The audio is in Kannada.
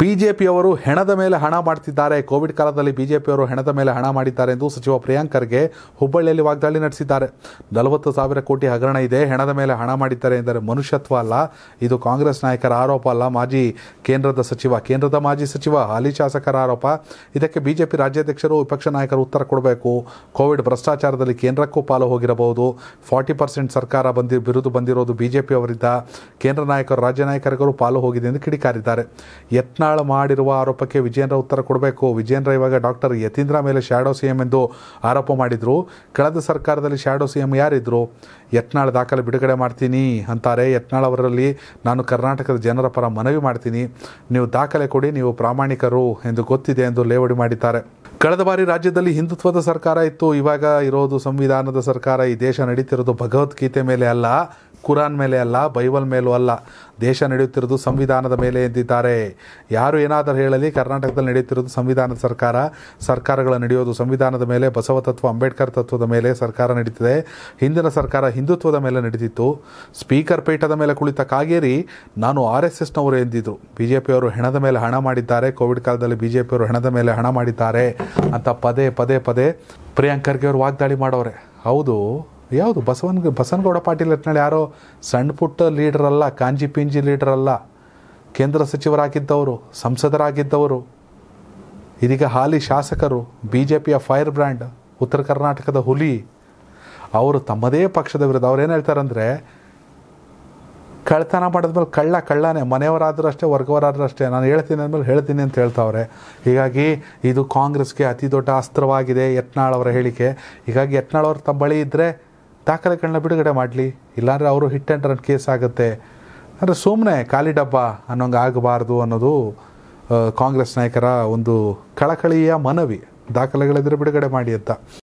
ಬಿಜೆಪಿಯವರು ಹೆಣದ ಮೇಲೆ ಹಣ ಮಾಡ್ತಿದ್ದಾರೆ ಕೋವಿಡ್ ಕಾಲದಲ್ಲಿ ಬಿಜೆಪಿಯವರು ಹೆಣದ ಮೇಲೆ ಹಣ ಮಾಡಿದ್ದಾರೆ ಎಂದು ಸಚಿವ ಪ್ರಿಯಾಂಕರ್ಗೆ ಹುಬ್ಬಳ್ಳಿಯಲ್ಲಿ ವಾಗ್ದಾಳಿ ನಡೆಸಿದ್ದಾರೆ ನಲವತ್ತು ಸಾವಿರ ಕೋಟಿ ಹಗರಣ ಇದೆ ಹೆಣದ ಮೇಲೆ ಹಣ ಮಾಡಿದ್ದಾರೆ ಎಂದರೆ ಮನುಷ್ಯತ್ವ ಅಲ್ಲ ಇದು ಕಾಂಗ್ರೆಸ್ ನಾಯಕರ ಆರೋಪ ಅಲ್ಲ ಮಾಜಿ ಕೇಂದ್ರದ ಸಚಿವ ಕೇಂದ್ರದ ಮಾಜಿ ಸಚಿವ ಹಾಲಿ ಶಾಸಕರ ಆರೋಪ ಇದಕ್ಕೆ ಬಿಜೆಪಿ ರಾಜ್ಯಾಧ್ಯಕ್ಷರು ವಿಪಕ್ಷ ನಾಯಕರು ಉತ್ತರ ಕೊಡಬೇಕು ಕೋವಿಡ್ ಭ್ರಷ್ಟಾಚಾರದಲ್ಲಿ ಕೇಂದ್ರಕ್ಕೂ ಪಾಲು ಹೋಗಿರಬಹುದು ಫಾರ್ಟಿ ಪರ್ಸೆಂಟ್ ಸರ್ಕಾರ ಬಂದಿ ಬಿರುದು ಬಂದಿರೋದು ಬಿಜೆಪಿಯವರಿಂದ ಕೇಂದ್ರ ನಾಯಕರು ರಾಜ್ಯ ನಾಯಕರಿಗರು ಪಾಲು ಹೋಗಿದೆ ಎಂದು ಕಿಡಿಕಾರಿದ್ದಾರೆ ಯತ್ನ ಯತ್ನಾಳ್ ಮಾಡಿರುವ ಆರೋಪಕ್ಕೆ ವಿಜೇಂದ್ರ ಉತ್ತರ ಕೊಡಬೇಕು ವಿಜೇಂದ್ರ ಇವಾಗ ಡಾಕ್ಟರ್ ಯತೀಂದ್ರ ಮೇಲೆ ಶ್ಯಾಡೋ ಸಿ ಎಂ ಎಂದು ಆರೋಪ ಮಾಡಿದರು ಕಳೆದ ಸರ್ಕಾರದಲ್ಲಿ ಶ್ಯಾಡೋ ಸಿ ಎಂ ಯಾರಿದ್ರು ಯತ್ನಾಳ್ ದಾಖಲೆ ಬಿಡುಗಡೆ ಮಾಡ್ತೀನಿ ಅಂತಾರೆ ಯತ್ನಾಳ್ ಅವರಲ್ಲಿ ನಾನು ಕರ್ನಾಟಕದ ಜನರ ಪರ ಮನವಿ ಮಾಡ್ತೀನಿ ನೀವು ದಾಖಲೆ ಕೊಡಿ ನೀವು ಪ್ರಾಮಾಣಿಕರು ಎಂದು ಗೊತ್ತಿದೆ ಎಂದು ಲೇವಡಿ ಮಾಡಿದ್ದಾರೆ ಕಳೆದ ಬಾರಿ ರಾಜ್ಯದಲ್ಲಿ ಹಿಂದುತ್ವದ ಸರ್ಕಾರ ಇತ್ತು ಇವಾಗ ಇರೋದು ಸಂವಿಧಾನದ ಸರ್ಕಾರ ಈ ದೇಶ ನಡೀತಿರೋದು ಭಗವದ್ಗೀತೆ ಮೇಲೆ ಅಲ್ಲ ಕುರಾನ್ ಮೇಲೆ ಅಲ್ಲ ಬೈಬಲ್ ಮೇಲೂ ಅಲ್ಲ ದೇಶ ನಡೆಯುತ್ತಿರುವುದು ಸಂವಿಧಾನದ ಮೇಲೆ ಎಂದಿದ್ದಾರೆ ಯಾರು ಏನಾದರೂ ಹೇಳಲಿ ಕರ್ನಾಟಕದಲ್ಲಿ ನಡೆಯುತ್ತಿರುವುದು ಸಂವಿಧಾನದ ಸರ್ಕಾರ ಸರ್ಕಾರಗಳ ನಡೆಯೋದು ಸಂವಿಧಾನದ ಮೇಲೆ ಬಸವ ತತ್ವ ಅಂಬೇಡ್ಕರ್ ತತ್ವದ ಮೇಲೆ ಸರ್ಕಾರ ನಡೀತಿದೆ ಹಿಂದಿನ ಸರ್ಕಾರ ಹಿಂದುತ್ವದ ಮೇಲೆ ನಡೀತಿತ್ತು ಸ್ಪೀಕರ್ ಪೀಠದ ಮೇಲೆ ಕುಳಿತ ಕಾಗೇರಿ ನಾನು ಆರ್ ಎಸ್ ಎಸ್ನವರು ಎಂದಿದ್ದರು ಬಿ ಜೆ ಪಿಯವರು ಹೆಣದ ಮೇಲೆ ಹಣ ಮಾಡಿದ್ದಾರೆ ಕೋವಿಡ್ ಕಾಲದಲ್ಲಿ ಬಿ ಜೆ ಪಿಯವರು ಹೆಣದ ಮೇಲೆ ಹಣ ಮಾಡಿದ್ದಾರೆ ಅಂತ ಪದೇ ಪದೇ ಪದೇ ಪ್ರಿಯಾಂಕರ್ಗೆ ಅವರು ವಾಗ್ದಾಳಿ ಮಾಡೋರೆ ಹೌದು ಯಾವುದು ಬಸವನ ಬಸನಗೌಡ ಪಾಟೀಲ್ ಯತ್ನಾಳ್ ಯಾರೋ ಸಣ್ಣ ಪುಟ್ಟ ಅಲ್ಲ ಕಾಂಜಿ ಪಿಂಜಿ ಲೀಡ್ರಲ್ಲ ಕೇಂದ್ರ ಸಚಿವರಾಗಿದ್ದವರು ಸಂಸದರಾಗಿದ್ದವರು ಇದೀಗ ಹಾಲಿ ಶಾಸಕರು ಬಿ ಜೆ ಪಿಯ ಫೈರ್ ಬ್ರ್ಯಾಂಡ್ ಉತ್ತರ ಕರ್ನಾಟಕದ ಹುಲಿ ಅವರು ತಮ್ಮದೇ ಪಕ್ಷದ ವಿರುದ್ಧ ಅವ್ರು ಹೇಳ್ತಾರೆ ಅಂದರೆ ಕಳ್ತನ ಮಾಡಿದ್ಮೇಲೆ ಕಳ್ಳ ಕಳ್ಳನೇ ಮನೆಯವರಾದರೂ ಅಷ್ಟೇ ವರ್ಗವರಾದರೂ ಅಷ್ಟೇ ನಾನು ಹೇಳ್ತೀನಿ ಅಂದಮೇಲೆ ಹೇಳ್ತೀನಿ ಅಂತ ಹೇಳ್ತಾವ್ರೆ ಹೀಗಾಗಿ ಇದು ಕಾಂಗ್ರೆಸ್ಗೆ ಅತಿ ದೊಡ್ಡ ಅಸ್ತ್ರವಾಗಿದೆ ಯತ್ನಾಳ್ ಅವರ ಹೇಳಿಕೆ ಹೀಗಾಗಿ ಯತ್ನಾಳ್ ಅವರು ತಮ್ಮ ಬಳಿ ಇದ್ದರೆ ದಾಖಲೆಗಳನ್ನ ಬಿಡುಗಡೆ ಮಾಡಲಿ ಇಲ್ಲಾಂದರೆ ಅವರು ಹಿಟ್ ಆ್ಯಂಡ್ ರನ್ ಕೇಸ್ ಆಗುತ್ತೆ ಅಂದರೆ ಸುಮ್ಮನೆ ಖಾಲಿ ಡಬ್ಬ ಅನ್ನೋಂಗೆ ಆಗಬಾರ್ದು ಅನ್ನೋದು ಕಾಂಗ್ರೆಸ್ ನಾಯಕರ ಒಂದು ಕಳಕಳಿಯ ಮನವಿ ದಾಖಲೆಗಳಿದ್ರೆ ಬಿಡುಗಡೆ ಮಾಡಿ ಅಂತ